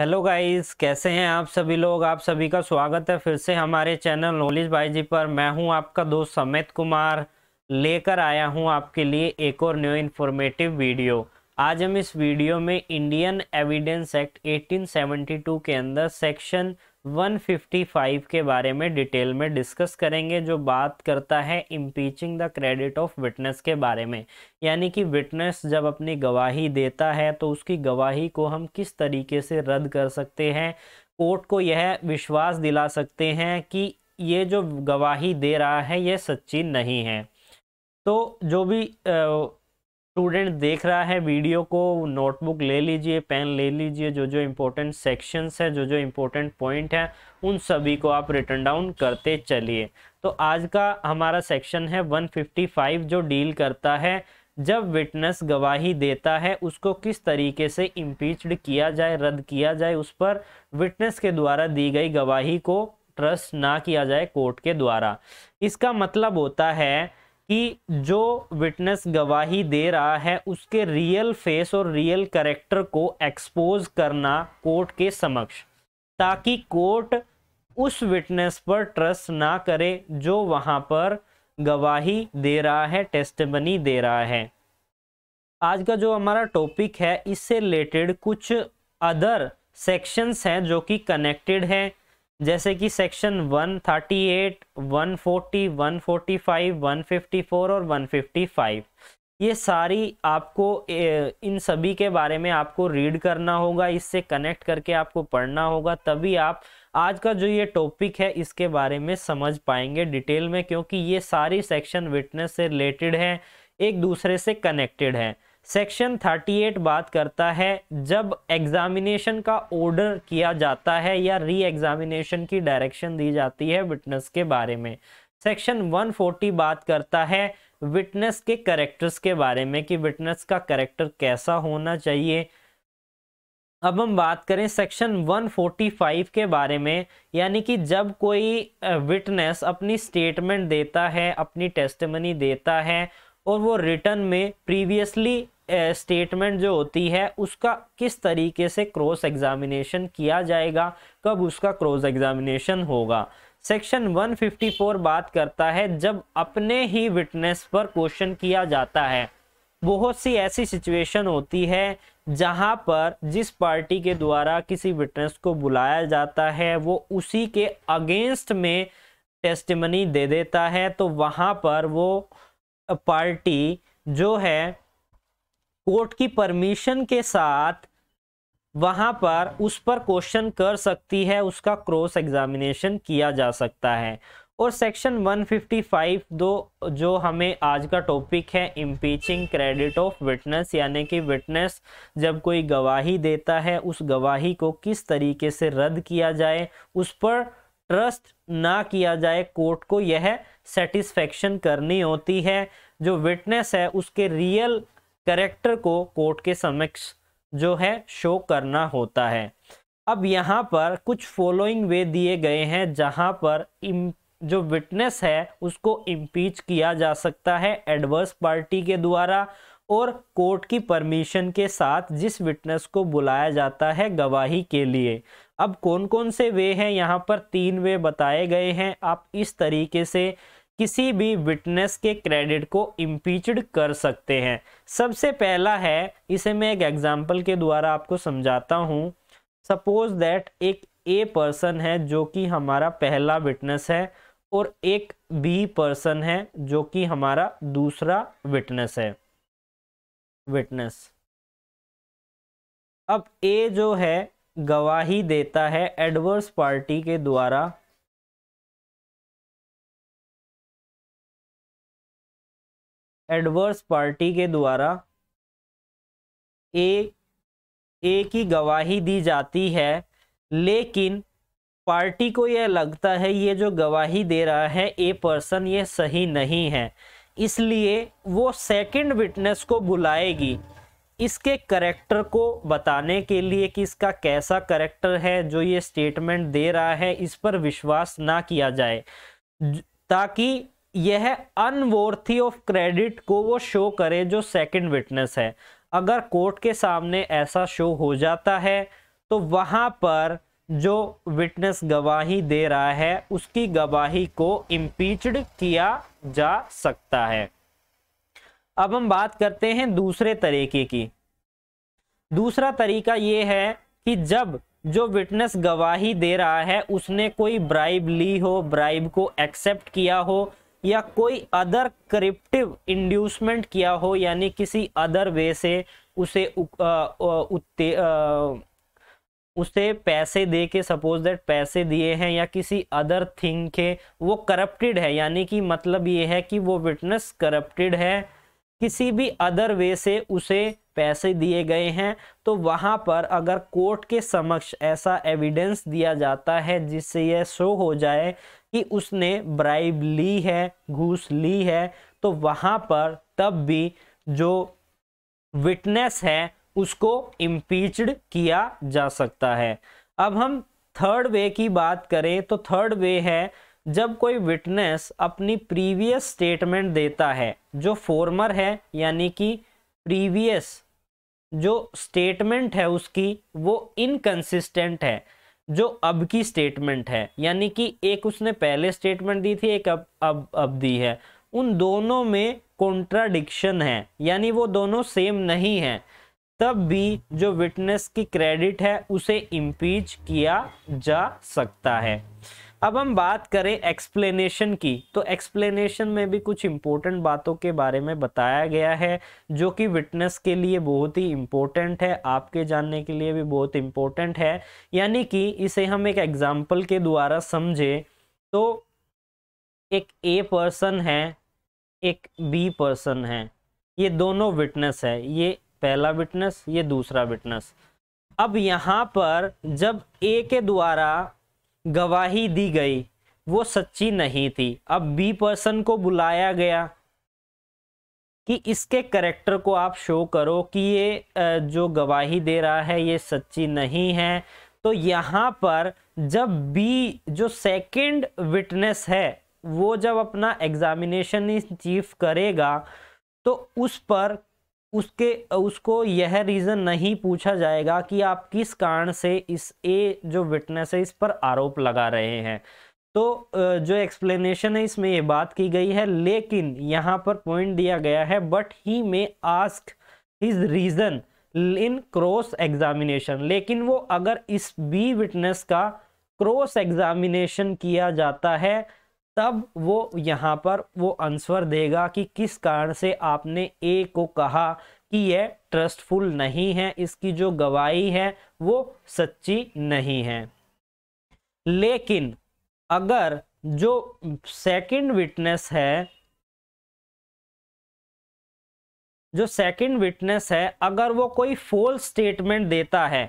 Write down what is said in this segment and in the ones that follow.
hello guys कैसे हैं आप सभी लोग आप सभी का स्वागत है फिर से हमारे चैनल नॉलेज भाई जी पर मैं हूं आपका दोस्त समित कुमार लेकर आया हूं आपके लिए एक और न्यू इन्फॉर्मेटिव वीडियो आज हम इस वीडियो में इंडियन एविडेंस एक्ट 1872 के अंदर सेक्शन 155 के बारे में डिटेल में डिस्कस करेंगे जो बात करता है impeaching the credit of witness के बारे में यानी कि विटनेस जब अपनी गवाही देता है तो उसकी गवाही को हम किस तरीके से रद्द कर सकते हैं कोर्ट को यह विश्वास दिला सकते हैं कि ये जो गवाही दे रहा है ये सच्ची नहीं है तो जो भी स्टूडेंट देख रहा है वीडियो को नोटबुक ले लीजिए पेन ले लीजिए जो जो इम्पोर्टेंट सेक्शंस है जो जो इम्पोर्टेंट पॉइंट है उन सभी को आप रिटर्न डाउन करते चलिए तो आज का हमारा सेक्शन है 155 जो डील करता है जब विटनेस गवाही देता है उसको किस तरीके से इम्पीच्ड किया जाए रद्द किया जाए उस पर विटनेस के द्वारा दी गई गवाही को ट्रस्ट ना किया जाए कोर्ट के द्वारा इसका मतलब होता है कि जो विटनेस गवाही दे रहा है उसके रियल फेस और रियल करेक्टर को एक्सपोज करना कोर्ट के समक्ष ताकि कोर्ट उस विटनेस पर ट्रस्ट ना करे जो वहां पर गवाही दे रहा है टेस्ट दे रहा है आज का जो हमारा टॉपिक है इससे रिलेटेड कुछ अदर सेक्शंस हैं जो कि कनेक्टेड हैं जैसे कि सेक्शन 138, 140, 145, 154 और 155 ये सारी आपको इन सभी के बारे में आपको रीड करना होगा इससे कनेक्ट करके आपको पढ़ना होगा तभी आप आज का जो ये टॉपिक है इसके बारे में समझ पाएंगे डिटेल में क्योंकि ये सारी सेक्शन विटनेस से रिलेटेड हैं एक दूसरे से कनेक्टेड हैं सेक्शन 38 बात करता है जब एग्जामिनेशन का ऑर्डर किया जाता है या री एग्जामिनेशन की डायरेक्शन दी जाती है विटनेस के बारे में सेक्शन 140 बात करता है विटनेस के करेक्टर्स के बारे में कि विटनेस का करेक्टर कैसा होना चाहिए अब हम बात करें सेक्शन 145 के बारे में यानी कि जब कोई विटनेस अपनी स्टेटमेंट देता है अपनी टेस्टमनी देता है और वो रिटर्न में प्रीवियसली स्टेटमेंट जो होती है उसका किस तरीके से क्रॉस एग्जामिनेशन किया जाएगा कब उसका क्रॉस एग्जामिनेशन होगा सेक्शन 154 बात करता है जब अपने ही विटनेस पर क्वेश्चन किया जाता है बहुत सी ऐसी सिचुएशन होती है जहां पर जिस पार्टी के द्वारा किसी विटनेस को बुलाया जाता है वो उसी के अगेंस्ट में टेस्टमनी दे देता है तो वहां पर वो पार्टी जो है कोर्ट की परमिशन के साथ वहां पर उस पर क्वेश्चन कर सकती है उसका क्रॉस एग्जामिनेशन किया जा सकता है और सेक्शन 155 दो जो हमें आज का टॉपिक है इम्पीचिंग क्रेडिट ऑफ विटनेस यानी कि विटनेस जब कोई गवाही देता है उस गवाही को किस तरीके से रद्द किया जाए उस पर ट्रस्ट ना किया जाए कोर्ट को यह सेटिस्फेक्शन करनी होती है जो विटनेस है उसके रियल करेक्टर को कोर्ट के समक्ष जो है शो करना होता है अब यहाँ पर कुछ फॉलोइंग वे दिए गए हैं जहाँ पर जो विटनेस है उसको इम्पीच किया जा सकता है एडवर्स पार्टी के द्वारा और कोर्ट की परमिशन के साथ जिस विटनेस को बुलाया जाता है गवाही के लिए अब कौन कौन से वे हैं यहाँ पर तीन वे बताए गए हैं आप इस तरीके से किसी भी विटनेस के क्रेडिट को इम्पीचड कर सकते हैं सबसे पहला है इसे मैं एक एग्जाम्पल के द्वारा आपको समझाता हूँ सपोज दैट एक ए पर्सन है जो कि हमारा पहला विटनेस है और एक बी पर्सन है जो कि हमारा दूसरा विटनेस है विटनेस अब ए जो है गवाही देता है एडवर्स पार्टी के द्वारा एडवर्स पार्टी के द्वारा ए ए की गवाही दी जाती है लेकिन पार्टी को यह लगता है ये जो गवाही दे रहा है ए पर्सन ये सही नहीं है इसलिए वो सेकंड विटनेस को बुलाएगी इसके करेक्टर को बताने के लिए कि इसका कैसा करेक्टर है जो ये स्टेटमेंट दे रहा है इस पर विश्वास ना किया जाए ताकि यह अनवोर्थी ऑफ क्रेडिट को वो शो करे जो सेकंड विटनेस है अगर कोर्ट के सामने ऐसा शो हो जाता है तो वहाँ पर जो विटनेस गवाही दे रहा है उसकी गवाही को इम्पीच किया जा सकता है अब हम बात करते हैं दूसरे तरीके की दूसरा तरीका ये है कि जब जो विटनेस गवाही दे रहा है उसने कोई ब्राइब ली हो ब्राइब को एक्सेप्ट किया हो या कोई अदर करिप्टिव इंड्यूसमेंट किया हो यानी किसी अदर वे से उसे उत्ते उसे पैसे दे के सपोज दैट पैसे दिए हैं या किसी अदर थिंग के वो करप्टेड है यानी कि मतलब ये है कि वो विटनेस करप्टेड है किसी भी अदर वे से उसे पैसे दिए गए हैं तो वहाँ पर अगर कोर्ट के समक्ष ऐसा एविडेंस दिया जाता है जिससे यह शो हो जाए कि उसने ब्राइब ली है घूस ली है तो वहाँ पर तब भी जो विटनेस है उसको इम्पीच्ड किया जा सकता है अब हम थर्ड वे की बात करें तो थर्ड वे है जब कोई विटनेस अपनी प्रीवियस स्टेटमेंट देता है जो फॉर्मर है यानी कि प्रीवियस जो स्टेटमेंट है उसकी वो इनकन्सिस्टेंट है जो अब की स्टेटमेंट है यानी कि एक उसने पहले स्टेटमेंट दी थी एक अब अब अब दी है उन दोनों में कॉन्ट्राडिक्शन है यानी वो दोनों सेम नहीं हैं तब भी जो विटनेस की क्रेडिट है उसे इम्पीच किया जा सकता है अब हम बात करें एक्सप्लेनेशन की तो एक्सप्लेनेशन में भी कुछ इम्पोर्टेंट बातों के बारे में बताया गया है जो कि विटनेस के लिए बहुत ही इम्पोर्टेंट है आपके जानने के लिए भी बहुत इम्पोर्टेंट है यानी कि इसे हम एक एग्जाम्पल के द्वारा समझे तो एक ए पर्सन है एक बी पर्सन है ये दोनों विटनेस है ये पहला विटनेस ये दूसरा विटनेस अब यहाँ पर जब ए के द्वारा गवाही दी गई वो सच्ची नहीं थी अब बी पर्सन को बुलाया गया कि इसके करेक्टर को आप शो करो कि ये जो गवाही दे रहा है ये सच्ची नहीं है तो यहाँ पर जब बी जो सेकंड विटनेस है वो जब अपना एग्जामिनेशन चीफ करेगा तो उस पर उसके उसको यह रीज़न नहीं पूछा जाएगा कि आप किस कारण से इस ए जो विटनेस है इस पर आरोप लगा रहे हैं तो जो एक्सप्लेनेशन है इसमें ये बात की गई है लेकिन यहाँ पर पॉइंट दिया गया है but he may ask his reason in cross examination लेकिन वो अगर इस बी विटनेस का क्रॉस एग्जामिनेशन किया जाता है तब वो यहाँ पर वो आंसर देगा कि किस कारण से आपने ए को कहा कि यह ट्रस्टफुल नहीं है इसकी जो गवाही है वो सच्ची नहीं है लेकिन अगर जो सेकंड विटनेस है जो सेकंड विटनेस है अगर वो कोई फॉल्स स्टेटमेंट देता है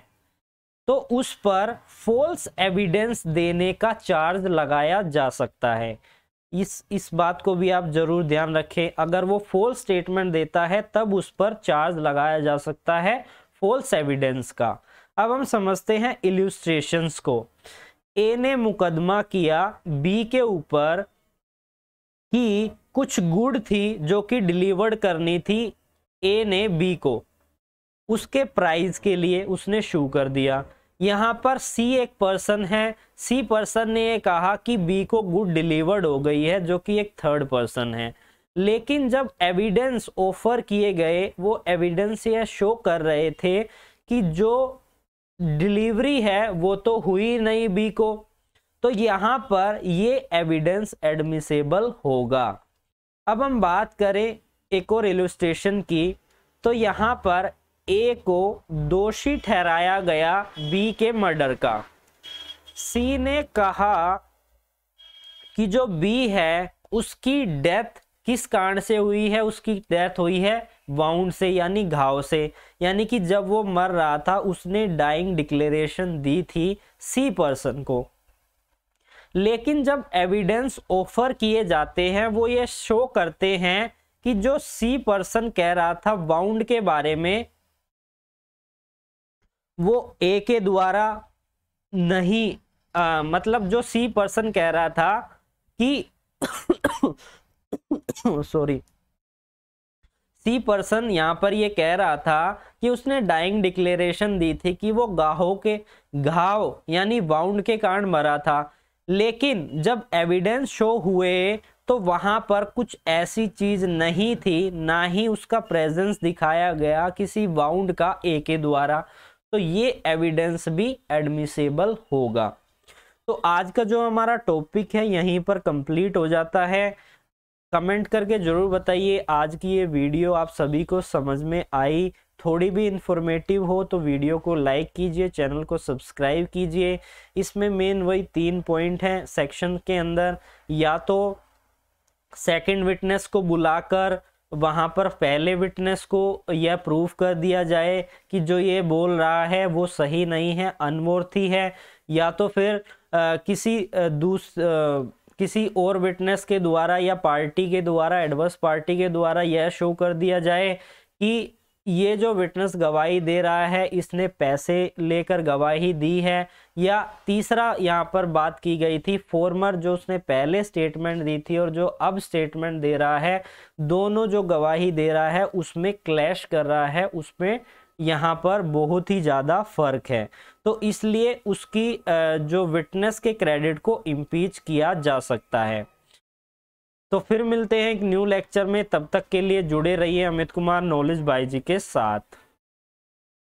तो उस पर फॉल्स एविडेंस देने का चार्ज लगाया जा सकता है इस इस बात को भी आप जरूर ध्यान रखें अगर वो फॉल्स स्टेटमेंट देता है तब उस पर चार्ज लगाया जा सकता है फॉल्स एविडेंस का अब हम समझते हैं इल्यूस्ट्रेशंस को ए ने मुकदमा किया बी के ऊपर कि कुछ गुड थी जो कि डिलीवर्ड करनी थी ए ने बी को उसके प्राइज के लिए उसने शू कर दिया यहाँ पर सी एक पर्सन है सी पर्सन ने ये कहा कि बी को गुड डिलीवर्ड हो गई है जो कि एक थर्ड पर्सन है लेकिन जब एविडेंस ऑफर किए गए वो एविडेंस यह शो कर रहे थे कि जो डिलीवरी है वो तो हुई नहीं बी को तो यहाँ पर ये एविडेंस एडमिसेबल होगा अब हम बात करें एक और स्टेशन की तो यहाँ पर ए को दोषी ठहराया गया बी के मर्डर का सी ने कहा कि जो बी है उसकी डेथ किस कारण से हुई है उसकी डेथ हुई है वाउंड से यानी घाव से यानी कि जब वो मर रहा था उसने डाइंग डिक्लेरेशन दी थी सी पर्सन को लेकिन जब एविडेंस ऑफर किए जाते हैं वो ये शो करते हैं कि जो सी पर्सन कह रहा था बाउंड के बारे में वो ए के द्वारा नहीं आ, मतलब जो सी पर्सन कह रहा था कि सॉरी सी पर्सन यहाँ पर ये कह रहा था कि उसने डाइंग डिक्लेरेशन दी थी कि वो गाहों के घाव यानी बाउंड के कारण मरा था लेकिन जब एविडेंस शो हुए तो वहाँ पर कुछ ऐसी चीज़ नहीं थी ना ही उसका प्रेजेंस दिखाया गया किसी वाउंड का ए के द्वारा तो ये एविडेंस भी एडमिसेबल होगा तो आज का जो हमारा टॉपिक है यहीं पर कंप्लीट हो जाता है कमेंट करके ज़रूर बताइए आज की ये वीडियो आप सभी को समझ में आई थोड़ी भी इन्फॉर्मेटिव हो तो वीडियो को लाइक कीजिए चैनल को सब्सक्राइब कीजिए इसमें मेन वही तीन पॉइंट हैं सेक्शन के अंदर या तो सेकंड विटनेस को बुलाकर वहाँ पर पहले विटनेस को यह प्रूव कर दिया जाए कि जो ये बोल रहा है वो सही नहीं है अनमोर्थी है या तो फिर आ, किसी दूस आ, किसी और विटनेस के द्वारा या पार्टी के द्वारा एडवर्स पार्टी के द्वारा यह शो कर दिया जाए कि ये जो विटनेस गवाही दे रहा है इसने पैसे लेकर गवाही दी है या तीसरा यहाँ पर बात की गई थी फॉर्मर जो उसने पहले स्टेटमेंट दी थी और जो अब स्टेटमेंट दे रहा है दोनों जो गवाही दे रहा है उसमें क्लैश कर रहा है उसमें यहाँ पर बहुत ही ज़्यादा फर्क है तो इसलिए उसकी जो विटनेस के क्रेडिट को इम्पीच किया जा सकता है तो फिर मिलते हैं एक न्यू लेक्चर में तब तक के लिए जुड़े रहिए Amit Kumar knowledge by G के साथ